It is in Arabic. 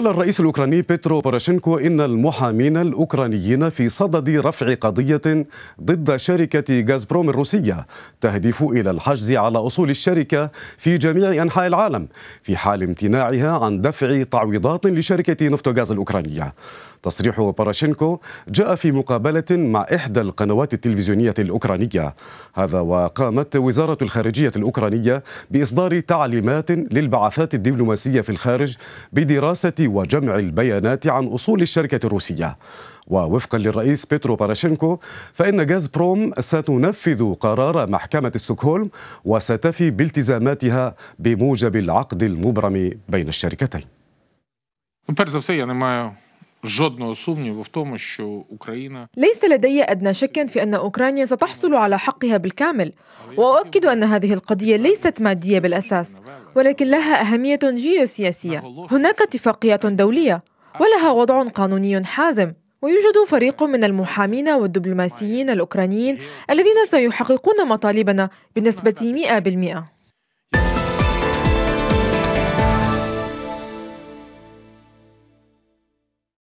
قال الرئيس الأوكراني بيترو بوروشينكو إن المحامين الأوكرانيين في صدد رفع قضية ضد شركة غازبروم الروسية تهدف إلى الحجز على أصول الشركة في جميع أنحاء العالم في حال امتناعها عن دفع تعويضات لشركة نفط غاز الأوكرانية تصريح باراشينكو جاء في مقابلة مع إحدى القنوات التلفزيونية الأوكرانية هذا وقامت وزارة الخارجية الأوكرانية بإصدار تعليمات للبعثات الدبلوماسية في الخارج بدراسة وجمع البيانات عن أصول الشركة الروسية ووفقا للرئيس بيترو باراشينكو فإن بروم ستنفذ قرار محكمة ستوكهولم وستفي بالتزاماتها بموجب العقد المبرم بين الشركتين ليس لدي أدنى شك في أن أوكرانيا ستحصل على حقها بالكامل وأؤكد أن هذه القضية ليست مادية بالأساس ولكن لها أهمية جيوسياسية هناك اتفاقيات دولية ولها وضع قانوني حازم ويوجد فريق من المحامين والدبلوماسيين الأوكرانيين الذين سيحققون مطالبنا بنسبة 100%